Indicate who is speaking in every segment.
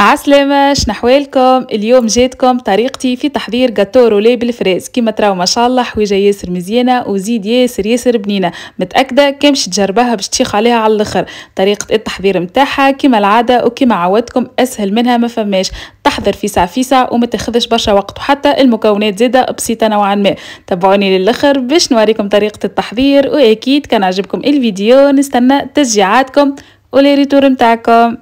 Speaker 1: عسلامة شنحوالكم اليوم جاتكم طريقتي في تحضير جاتو رولي بالفريز كيما تراو ما شاء الله حويجه ياسر مزيانه وزيد ياسر ياسر بنينه متاكده كامش تجربها باش تشيخ عليها على الاخر طريقه التحضير نتاعها كيما العاده وكيما عودتكم اسهل منها ما فماش تحضر فيسع فيسع وما تاخذش برشا وقت وحتى المكونات زاده بسيطه نوعا ما تبعوني للاخر باش نوريكم طريقه التحضير واكيد كان عجبكم الفيديو نستنى تشجيعاتكم ولي ريتور متاعكم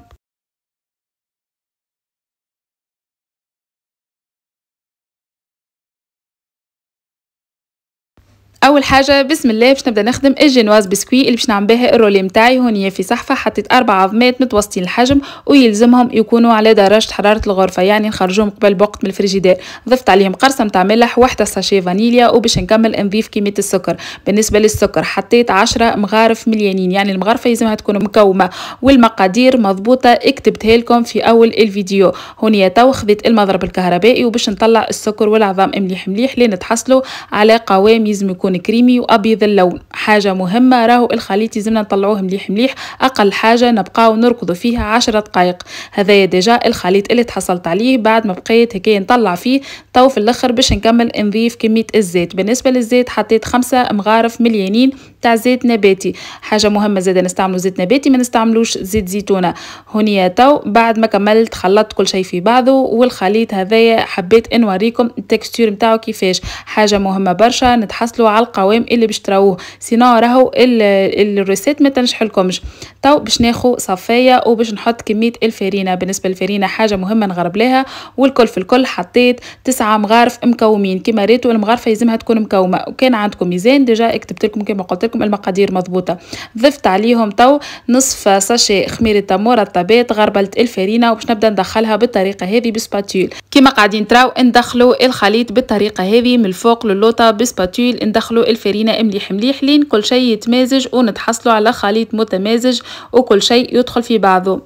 Speaker 1: اول حاجه بسم الله باش نبدا نخدم الجينواز بسكوي اللي باش نعمل بها الرولي متاعي هوني في صحفه حطيت اربع عظمات متوسطين الحجم ويلزمهم يكونوا على درجه حراره الغرفه يعني نخرجوهم قبل بوقت من الفريجيدير ضفت عليهم قرصه متاع ملح وحده ساشي فانيليا وباش نكمل نضيف كميه السكر بالنسبه للسكر حطيت عشرة مغارف مليانين يعني المغرفه يلزمها تكون مكومه والمقادير مضبوطه كتبتها لكم في اول الفيديو هوني تو خذيت المضرب الكهربائي وباش نطلع السكر والعظام مليح مليح لنتحصلوا على قوام يلزم يكون يكون كريمي وابيض اللون حاجه مهمه راهو الخليط لازمنا نطلعوه مليح مليح اقل حاجه نبقاو نركضوا فيها عشرة دقائق هذايا ديجا الخليط اللي تحصلت عليه بعد ما بقيت هكايا نطلع فيه تو في الاخر باش نكمل نضيف كميه الزيت بالنسبه للزيت حطيت خمسة مغارف مليانين تاع زيت نباتي حاجه مهمه زاده نستعملوا زيت نباتي ما نستعملوش زيت زيتونه هوني تو بعد ما كملت خلطت كل شيء في بعضه والخليط هذايا حبيت نوريكم التكستور نتاعو كيفاش حاجه مهمه برشا نتحصلوا على القوام اللي باش تراوه سينو راهو الريسيت ما تنجحلكمش تو باش ناخو صفايه وباش نحط كميه الفرينه بالنسبه للفرينه حاجه مهمه نغرب لها والكل في الكل حطيت تسعة مغارف مكومين كيما ريتو المغارفه يلزمها تكون مكومه وكان عندكم ميزان ديجا كتبت لكم كما قلت لكم المقادير مضبوطه ضفت عليهم تو نصف ساشي خميره تمور الطبات غربله الفرينه وباش نبدا ندخلها بالطريقه هذه بسباتول كما قاعدين تراو ندخلوا الخليط بالطريقه هذه من الفوق للوطه بسباتول ندخلوا الفرينه مليح مليح لين كل شيء يتمازج ونتحصلوا على خليط متمازج وكل شيء يدخل في بعضه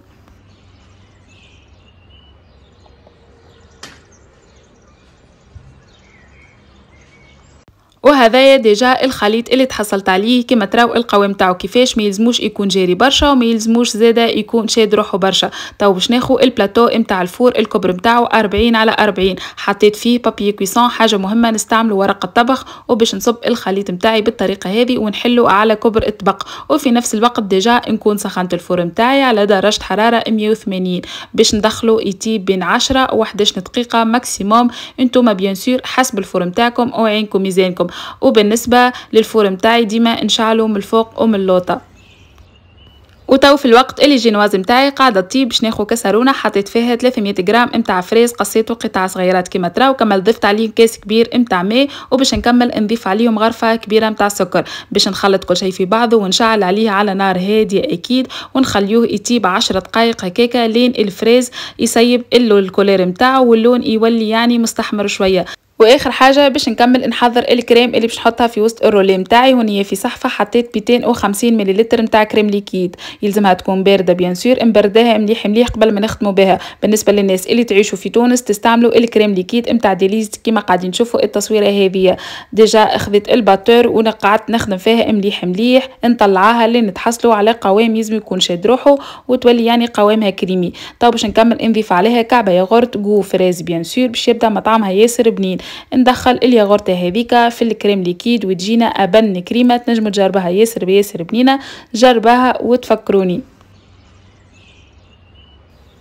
Speaker 1: وهذايا ديجا الخليط اللي تحصلت عليه كما تراو القوام تاعو كيفاش ما يلزموش يكون جاري برشا وما يلزموش زادا يكون شاد روحو برشا تو باش ناخو البلاطو نتاع الفور الكبر نتاعو 40 على 40 حطيت فيه بابي كويسون حاجه مهمه نستعملوا ورق الطبخ وباش نصب الخليط نتاعي بالطريقه هذه ونحلو على كبر الطبق وفي نفس الوقت ديجا نكون سخنت الفور نتاعي على درجه حراره 180 باش ندخلو يطيب بين 10 و 11 دقيقه ماكسيموم انتم بيان سور حسب الفور نتاعكم او عينكم ميزانكم وبالنسبة للفور نتاعي ديما نشعلو من الفوق ومن اللوطة وتو في الوقت اللي الجينواز متاعي قاعده تطيب باش ناخذ كسرونه حطيت فيها 300 غرام متاع فريز قصيته قطع صغيرات كيما تراو كمل ضفت عليه كاس كبير متاع ماء وباش نكمل نضيف عليهم غرفه كبيره متاع سكر باش نخلط كل شيء في بعضه ونشعل عليه على نار هاديه اكيد ونخليوه يطيب 10 دقائق هكاكا لين الفريز يسيب اللون الكولير نتاعو واللون يولي يعني مستحمر شويه واخر حاجه باش نكمل نحضر الكريم اللي باش نحطها في وسط الرولي متاعي وهي في صحفه حطيت 250 مليلتر متاع كريم ليكيد يلزمها تكون بارده بيان سور نبردها مليح مليح قبل ما نخدموا بها بالنسبه للناس اللي تعيشوا في تونس تستعملوا الكريم ليكيد متاع ديليز كما قاعدين نشوفوا التصويره هذه ديجا اخذت الباتور ونقعت نخدم فيها مليح مليح نطلعاها لين تحصلوا على قوام يزم يكون شاد روحه وتولي يعني قوامها كريمي تو طيب باش نكمل نضيف عليها كعبه ياغورت جو فريز بيان سور باش يبدا مطعمها ياسر بنين ندخل الياغورت هذيك في الكريم ليكيد وتجينا أبن كريمة تنجموا تجربها ياسر بياسر بنينة جربها وتفكروني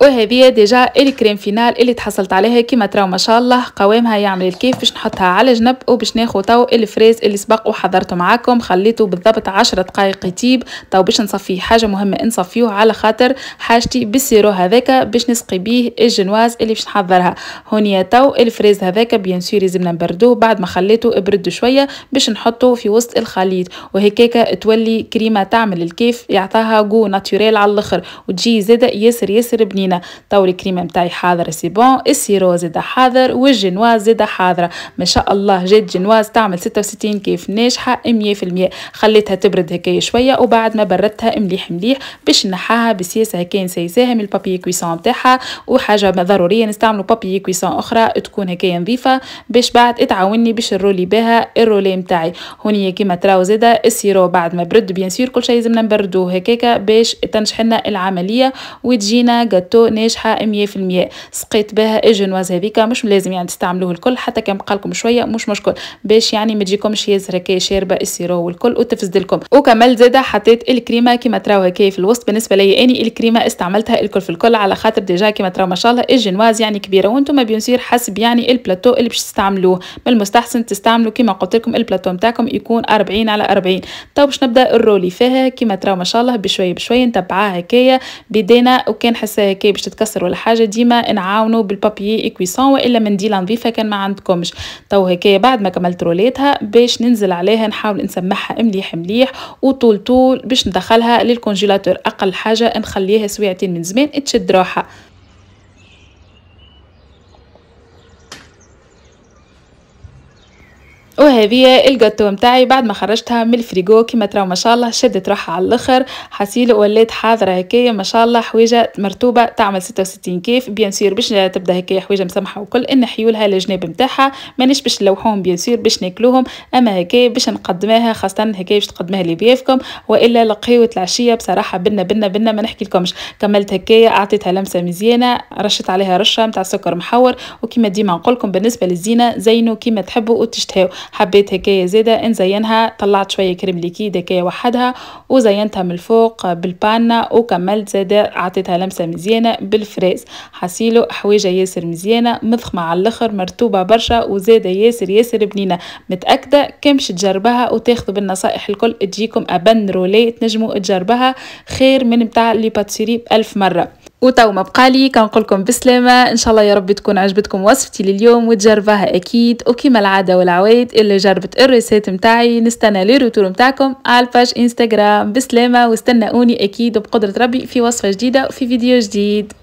Speaker 1: وهذه ديجا الكريم فينال اللي تحصلت عليها كيما تراو ما شاء الله قوامها يعمل الكيف باش نحطها على جنب وباش ناخذ تو الفريز اللي سبق وحضرته معاكم خليته بالضبط 10 دقائق يطيب تو باش نصفيه حاجه مهمه نصفيوه على خاطر حاجتي بالسيرو هذاك باش نسقي بيه الجنواز اللي باش نحضرها هونيا تو الفريز هذاك بيان سور لازمنا نبردوه بعد ما خليته برد شويه باش نحطه في وسط الخليط وهكاك تولي كريمه تعمل الكيف يعطاها جو ناتوريل على الاخر وتجي زاده ياسر ياسر بنينه هنا تو الكريمه نتاعي حاضره سي بون السيرو زيد حاضر والجنواز زيد حاضره ما شاء الله جات جنواز تعمل 66 كيف ناجحه 100% خليتها تبرد هكايا شويه وبعد ما بردتها مليح مليح باش نحاها بسياسه هكا نسيساها من البابي كويسون نتاعها وحاجه ضروريه نستعملوا بابي كويسون اخرى تكون هكايا نظيفه باش بعد تعاوني باش نرولي بها الرولي نتاعي هوني كيما تراو زاده السيرو بعد ما برد بيان سور كل شيء لازمنا نبردوه هكاكا باش تنشحنا العمليه وتجينا جاتو ناجحه 100% سقيت بها اجي نواز هذيك مش لازم يعني تستعملوه الكل حتى كان بقى لكم شويه مش مشكل باش يعني ما تجيكمش يزهر هكا شاربه السيرو والكل وتفسد لكم وكمل زاده حطيت الكريمه كما تراو هكا في الوسط بالنسبه لي اني الكريمه استعملتها الكل في الكل على خاطر ديجا كما تراو ما شاء الله الجنواز يعني كبيره وانتم بيان سير حسب يعني البلاتو اللي باش تستعملوه من المستحسن تستعملوا كما قلت لكم البلاتو نتاعكم يكون 40 على 40 تو طيب باش نبدا الرولي فيها كما تراو ما شاء الله بشويه بشويه نتبعها هكايا بدينا وكان حسها هكايا البوطاطية باش تتكسر ولا حاجة ديما نعاونوا بالبابيي اكويسون والا منديله نظيفة كان ما عندكمش تو هكايا بعد ما كملت رولاتها باش ننزل عليها نحاول نسمعها مليح مليح وطول طول باش ندخلها للكونجيلاتور اقل حاجة نخليها سويعتين من زمان تشد روحها وهذه الجاتو متاعي بعد ما خرجتها من الفريجو كما تراو ما شاء الله شدت روحها على الاخر حسيل ولات حاضرة هكايا ما شاء الله حويجة مرتوبة تعمل 66 كيف بيان سير باش تبدا هكايا حويجة مسامحة وكل ان حيولها الجناب متاعها مانيش باش نلوحوهم بيان سير باش ناكلوهم اما هكايا باش نقدمها خاصة هكايا باش تقدمها لضيافكم والا لقهوة العشية بصراحة بنا بنا بنا ما نحكي لكمش كملت هكايا اعطيتها لمسة مزيانة رشت عليها رشة متاع سكر محور وكما ديما نقول لكم بالنسبة للزينة زينوا كيما تحبوا وتشتهوا حبيت هكاية زيدة نزينها طلعت شوية كريم ليكيد هكاية وحدها وزينتها من الفوق بالبانا وكملت زيدة عطيتها لمسة مزيانة بالفريز حسيلو حويجة ياسر مزيانة مضخمة على الاخر مرطوبة برشا وزيدة ياسر ياسر بنينة متأكدة كمش تجربها وتاخذوا بالنصائح الكل تجيكم ابن رولي تنجموا تجربها خير من بتاع اللي باتسيري بألف مرة وتو ما بقالي كنقول لكم بسلامه ان شاء الله يا رب تكون عجبتكم وصفتي لليوم وتجربها اكيد وكما العاده والعوايد اللي جربت الريسيت متاعي نستنى لي روتور متاعكم على الباج انستغرام بسلامه واستناوني اكيد بقدرة ربي في وصفه جديده وفي فيديو جديد